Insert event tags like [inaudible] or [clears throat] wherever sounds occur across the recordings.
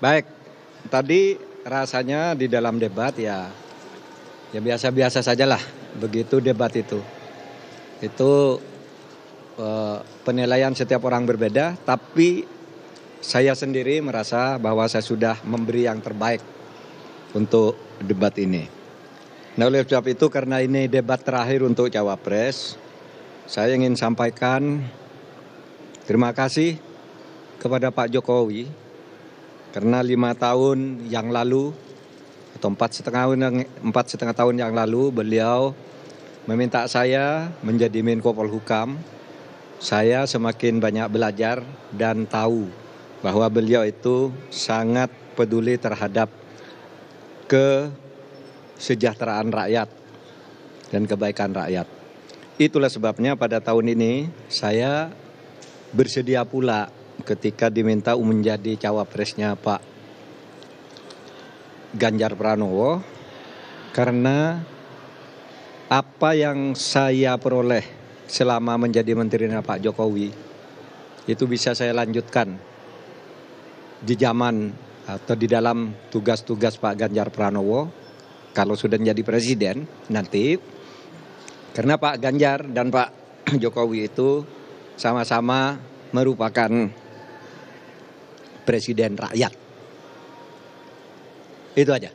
Baik, tadi rasanya di dalam debat ya ya biasa-biasa sajalah begitu debat itu. Itu eh, penilaian setiap orang berbeda, tapi saya sendiri merasa bahwa saya sudah memberi yang terbaik untuk debat ini. Nah oleh sebab itu karena ini debat terakhir untuk Cawapres, saya ingin sampaikan terima kasih kepada Pak Jokowi karena lima tahun yang lalu atau empat setengah tahun yang empat setengah tahun yang lalu beliau meminta saya menjadi Menko Polhukam. Saya semakin banyak belajar dan tahu bahwa beliau itu sangat peduli terhadap kesejahteraan rakyat dan kebaikan rakyat. Itulah sebabnya pada tahun ini saya bersedia pula ketika diminta um menjadi cawapresnya Pak Ganjar Pranowo karena apa yang saya peroleh selama menjadi menterinya Pak Jokowi itu bisa saya lanjutkan di zaman atau di dalam tugas-tugas Pak Ganjar Pranowo kalau sudah menjadi presiden nanti karena Pak Ganjar dan Pak [clears throat] Jokowi itu sama-sama merupakan presiden rakyat. Itu aja.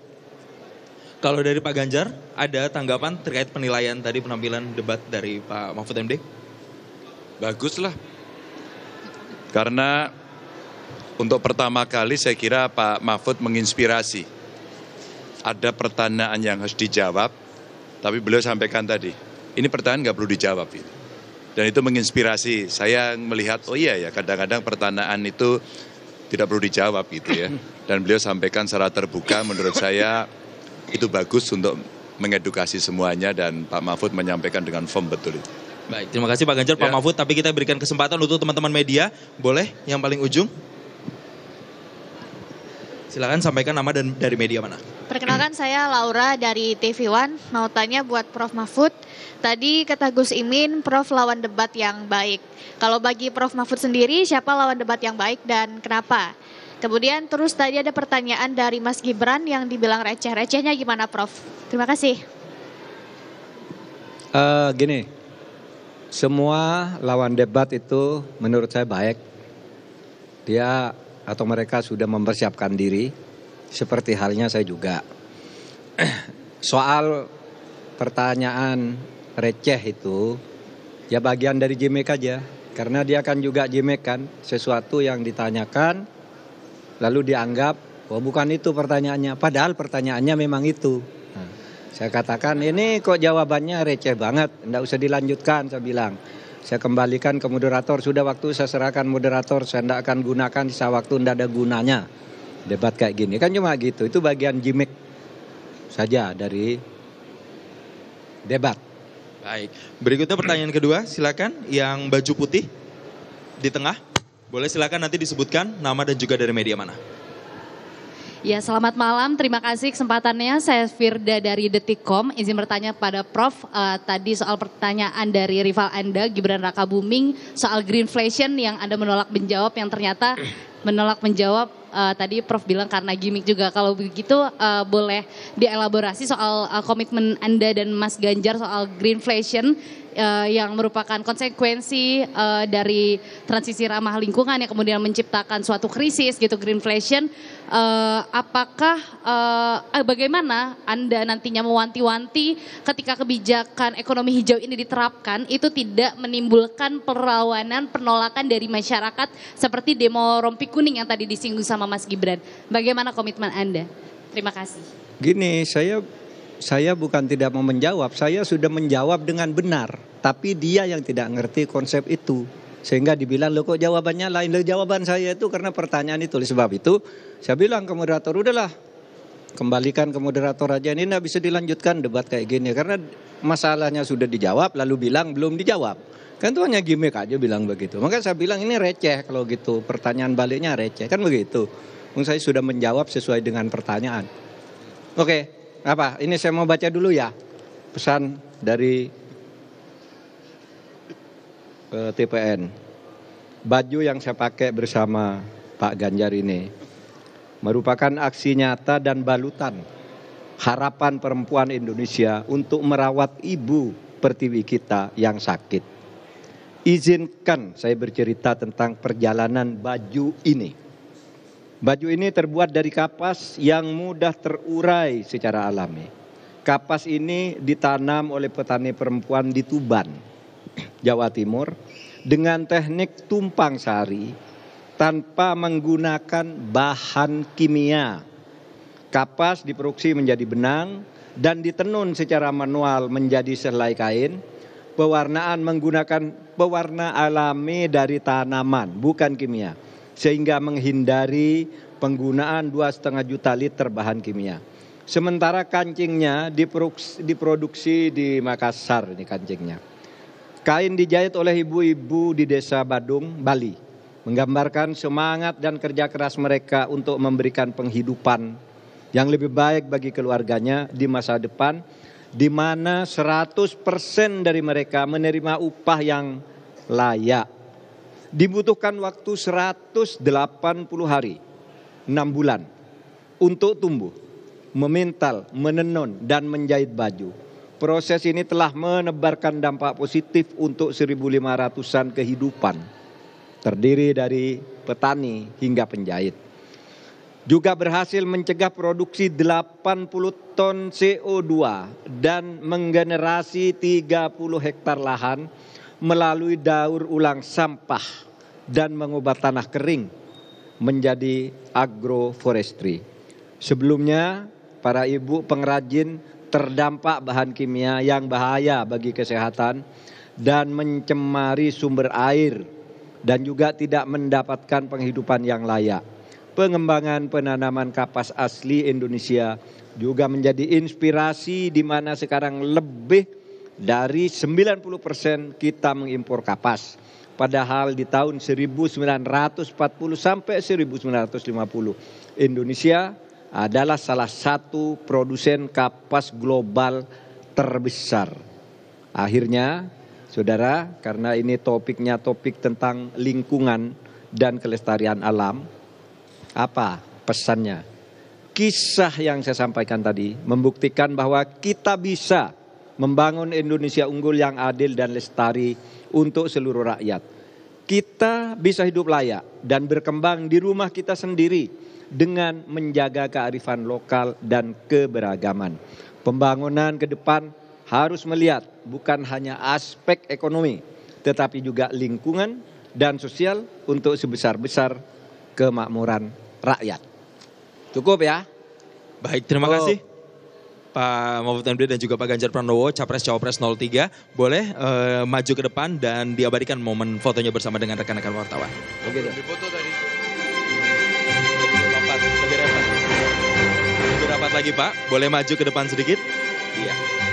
Kalau dari Pak Ganjar, ada tanggapan terkait penilaian tadi penampilan debat dari Pak Mahfud MD? Baguslah. Karena untuk pertama kali saya kira Pak Mahfud menginspirasi. Ada pertanyaan yang harus dijawab, tapi beliau sampaikan tadi, ini pertanyaan nggak perlu dijawab. Gitu. Dan itu menginspirasi. Saya melihat, oh iya ya, kadang-kadang pertanyaan itu tidak perlu dijawab gitu ya. [laughs] Dan beliau sampaikan secara terbuka menurut saya itu bagus untuk mengedukasi semuanya dan Pak Mahfud menyampaikan dengan firm betul itu. Baik, terima kasih Pak Ganjar, ya. Pak Mahfud. Tapi kita berikan kesempatan untuk teman-teman media. Boleh yang paling ujung? Silakan sampaikan nama dan dari media mana. Perkenalkan saya Laura dari TV One. Mau tanya buat Prof Mahfud, tadi kata Gus Imin, Prof lawan debat yang baik. Kalau bagi Prof Mahfud sendiri, siapa lawan debat yang baik dan kenapa? Kemudian terus tadi ada pertanyaan dari Mas Gibran yang dibilang receh-recehnya gimana Prof? Terima kasih. Uh, gini, semua lawan debat itu menurut saya baik. Dia atau mereka sudah mempersiapkan diri seperti halnya saya juga. Soal pertanyaan receh itu ya bagian dari gimmick aja karena dia kan juga gimmick kan sesuatu yang ditanyakan lalu dianggap oh bukan itu pertanyaannya padahal pertanyaannya memang itu nah, saya katakan ini kok jawabannya receh banget tidak usah dilanjutkan saya bilang saya kembalikan ke moderator sudah waktu saya serahkan moderator saya tidak akan gunakan sisa waktu tidak ada gunanya debat kayak gini kan cuma gitu itu bagian gimmick saja dari debat baik berikutnya pertanyaan kedua silakan yang baju putih di tengah boleh silakan nanti disebutkan nama dan juga dari media mana Ya, selamat malam. Terima kasih kesempatannya. Saya Firda dari Detikcom. Izin bertanya pada Prof. Uh, tadi soal pertanyaan dari rival Anda, Gibran Raka Buming, soal greenflation yang Anda menolak menjawab, yang ternyata menolak menjawab uh, tadi Prof bilang karena gimmick juga. Kalau begitu uh, boleh dielaborasi soal uh, komitmen Anda dan Mas Ganjar soal greenflation uh, yang merupakan konsekuensi uh, dari transisi ramah lingkungan yang kemudian menciptakan suatu krisis gitu greenflation uh, apakah uh, bagaimana Anda nantinya mewanti-wanti ketika kebijakan ekonomi hijau ini diterapkan itu tidak menimbulkan perlawanan penolakan dari masyarakat seperti demo rompi kuning yang tadi disinggung sama Mas Gibran. Bagaimana komitmen Anda? Terima kasih. Gini, saya saya bukan tidak mau menjawab, saya sudah menjawab dengan benar, tapi dia yang tidak ngerti konsep itu. Sehingga dibilang loh kok jawabannya lain. Lo jawaban saya itu karena pertanyaan itu. Oleh sebab itu saya bilang ke moderator udahlah kembalikan ke moderator aja ini nggak bisa dilanjutkan debat kayak gini karena masalahnya sudah dijawab lalu bilang belum dijawab kan itu hanya gimmick aja bilang begitu maka saya bilang ini receh kalau gitu pertanyaan baliknya receh kan begitu saya sudah menjawab sesuai dengan pertanyaan oke apa? Ini saya mau baca dulu ya pesan dari e, TPN. Baju yang saya pakai bersama Pak Ganjar ini merupakan aksi nyata dan balutan harapan perempuan Indonesia untuk merawat ibu pertiwi kita yang sakit. Izinkan saya bercerita tentang perjalanan baju ini. Baju ini terbuat dari kapas yang mudah terurai secara alami. Kapas ini ditanam oleh petani perempuan di Tuban, Jawa Timur dengan teknik tumpang sari tanpa menggunakan bahan kimia. Kapas diproduksi menjadi benang dan ditenun secara manual menjadi selai kain. Pewarnaan menggunakan pewarna alami dari tanaman, bukan kimia sehingga menghindari penggunaan 2,5 juta liter bahan kimia. Sementara kancingnya diproduksi, di Makassar ini kancingnya. Kain dijahit oleh ibu-ibu di desa Badung, Bali. Menggambarkan semangat dan kerja keras mereka untuk memberikan penghidupan yang lebih baik bagi keluarganya di masa depan. Di mana 100% dari mereka menerima upah yang layak Dibutuhkan waktu 180 hari, 6 bulan untuk tumbuh, memintal, menenun, dan menjahit baju. Proses ini telah menebarkan dampak positif untuk 1.500-an kehidupan. Terdiri dari petani hingga penjahit. Juga berhasil mencegah produksi 80 ton CO2 dan menggenerasi 30 hektar lahan melalui daur ulang sampah dan mengubah tanah kering menjadi agroforestry. Sebelumnya, para ibu pengrajin terdampak bahan kimia yang bahaya bagi kesehatan dan mencemari sumber air dan juga tidak mendapatkan penghidupan yang layak. Pengembangan penanaman kapas asli Indonesia juga menjadi inspirasi di mana sekarang lebih dari 90% kita mengimpor kapas. Padahal di tahun 1940 sampai 1950 Indonesia adalah salah satu produsen kapas global terbesar. Akhirnya, Saudara, karena ini topiknya topik tentang lingkungan dan kelestarian alam, apa pesannya? Kisah yang saya sampaikan tadi membuktikan bahwa kita bisa membangun Indonesia unggul yang adil dan lestari untuk seluruh rakyat. Kita bisa hidup layak dan berkembang di rumah kita sendiri dengan menjaga kearifan lokal dan keberagaman. Pembangunan ke depan harus melihat bukan hanya aspek ekonomi, tetapi juga lingkungan dan sosial untuk sebesar-besar kemakmuran rakyat. Cukup ya. Baik, terima oh. kasih. Pak Mahfud MD dan juga Pak Ganjar Pranowo Capres Cawapres 03 boleh uh, maju ke depan dan diabadikan momen fotonya bersama dengan rekan-rekan wartawan. Oke. Okay, Foto tadi. lebih rapat. Lebih rapat lagi Pak, boleh maju ke depan sedikit? Iya.